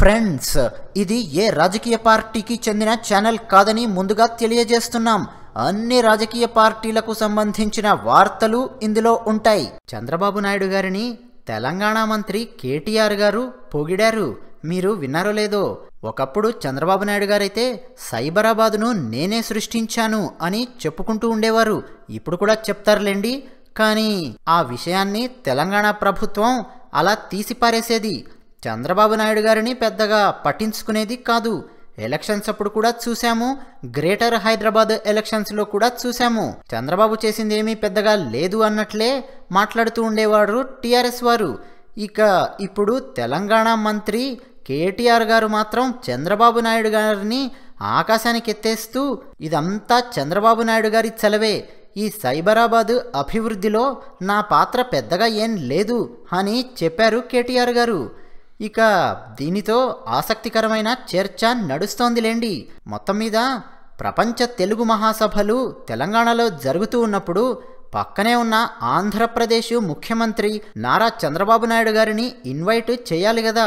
friends ఇది ఏ రాజకీయ పార్టీకి చెందిన ఛానల్ కాదని ముందుగా తెలియజేస్తున్నాం అన్ని రాజకీయ పార్టీలకు సంబంధించిన వార్తలు ఇందులో ఉంటాయి చంద్రబాబు నాయుడు గారిని తెలంగాణ మంత్రి కేటీఆర్ గారు పొగిడారు మీరు విన్నారో లేదో ఒకప్పుడు చంద్రబాబు నాయుడు గారైతే సైబరాబాదును నేనే సృష్టించాను అని చెప్పుకుంటూ ఉండేవారు ఇప్పుడు కూడా చెప్తారులేండి కానీ ఆ విషయాన్ని తెలంగాణ ప్రభుత్వం అలా తీసిపారేసేది చంద్రబాబు నాయుడు గారిని పెద్దగా పట్టించుకునేది కాదు ఎలక్షన్స్ అప్పుడు కూడా చూశాము గ్రేటర్ హైదరాబాద్ ఎలక్షన్స్లో కూడా చూశాము చంద్రబాబు చేసింది ఏమీ పెద్దగా లేదు అన్నట్లే మాట్లాడుతూ ఉండేవారు టీఆర్ఎస్ వారు ఇక ఇప్పుడు తెలంగాణ మంత్రి కేటీఆర్ గారు మాత్రం చంద్రబాబు నాయుడు గారిని ఆకాశానికి ఎత్తేస్తూ ఇదంతా చంద్రబాబు నాయుడు గారి చలవే ఈ సైబరాబాద్ అభివృద్ధిలో నా పాత్ర పెద్దగా ఏం లేదు అని చెప్పారు కేటీఆర్ గారు ఇక దీనితో ఆసక్తికరమైన చర్చ నడుస్తోందిలేండి మొత్తం మీద ప్రపంచ తెలుగు మహాసభలు తెలంగాణలో జరుగుతూ ఉన్నప్పుడు పక్కనే ఉన్న ఆంధ్రప్రదేశ్ ముఖ్యమంత్రి నారా చంద్రబాబు నాయుడు గారిని ఇన్వైట్ చేయాలి కదా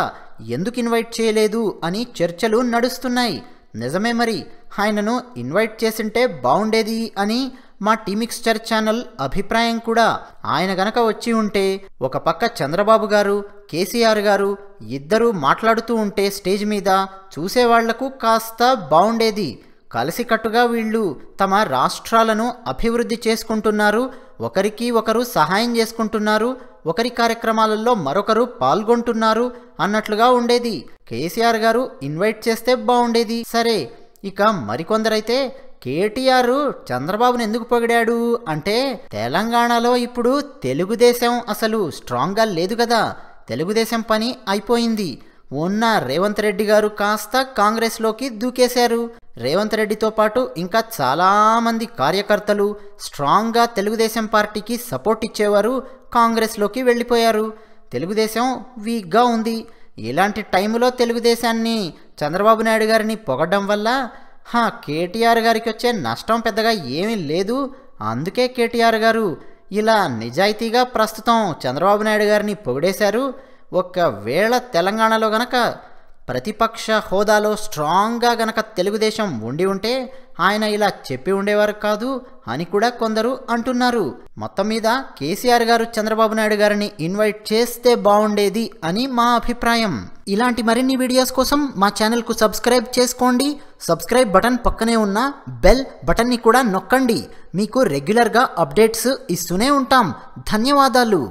ఎందుకు ఇన్వైట్ చేయలేదు అని చర్చలు నడుస్తున్నాయి నిజమే మరి ఆయనను ఇన్వైట్ చేసింటే బాగుండేది అని మా టీమిక్స్చర్ ఛానల్ అభిప్రాయం కూడా ఆయన గనక వచ్చి ఉంటే ఒక పక్క చంద్రబాబు గారు కేసీఆర్ గారు ఇద్దరూ మాట్లాడుతూ ఉంటే స్టేజ్ మీద చూసేవాళ్లకు కాస్త బాగుండేది కలిసికట్టుగా వీళ్ళు తమ రాష్ట్రాలను అభివృద్ధి చేసుకుంటున్నారు ఒకరికి ఒకరు సహాయం చేసుకుంటున్నారు ఒకరి కార్యక్రమాలలో మరొకరు పాల్గొంటున్నారు అన్నట్లుగా ఉండేది కేసీఆర్ గారు ఇన్వైట్ చేస్తే బాగుండేది సరే ఇక మరికొందరైతే కేటీఆర్ చంద్రబాబును ఎందుకు పొగిడాడు అంటే తెలంగాణలో ఇప్పుడు తెలుగుదేశం అసలు స్ట్రాంగ్గా లేదు కదా తెలుగుదేశం పని అయిపోయింది ఉన్న రేవంత్ రెడ్డి గారు కాస్త కాంగ్రెస్లోకి దూకేశారు రేవంత్ రెడ్డితో పాటు ఇంకా చాలామంది కార్యకర్తలు స్ట్రాంగ్గా తెలుగుదేశం పార్టీకి సపోర్ట్ ఇచ్చేవారు కాంగ్రెస్లోకి వెళ్ళిపోయారు తెలుగుదేశం వీక్గా ఉంది ఇలాంటి టైంలో తెలుగుదేశాన్ని చంద్రబాబు నాయుడు గారిని పొగడం వల్ల కేటీఆర్ గారికి వచ్చే నష్టం పెద్దగా ఏమీ లేదు అందుకే కేటీఆర్ గారు ఇలా నిజాయితీగా ప్రస్తుతం చంద్రబాబు నాయుడు గారిని పొగిడేశారు ఒకవేళ తెలంగాణలో గనక ప్రతిపక్ష హోదాలో స్ట్రాంగ్గా గనక తెలుగుదేశం ఉండి ఉంటే ఆయన ఇలా చెప్పి ఉండేవారు కాదు అని కూడా కొందరు అంటున్నారు మొత్తం మీద కేసీఆర్ గారు చంద్రబాబు నాయుడు గారిని ఇన్వైట్ చేస్తే బాగుండేది అని మా అభిప్రాయం ఇలాంటి మరిన్ని వీడియోస్ కోసం మా ఛానల్కు సబ్స్క్రైబ్ చేసుకోండి సబ్స్క్రైబ్ బటన్ పక్కనే ఉన్న బెల్ బటన్ని కూడా నొక్కండి మీకు రెగ్యులర్గా అప్డేట్స్ ఇస్తూనే ఉంటాం ధన్యవాదాలు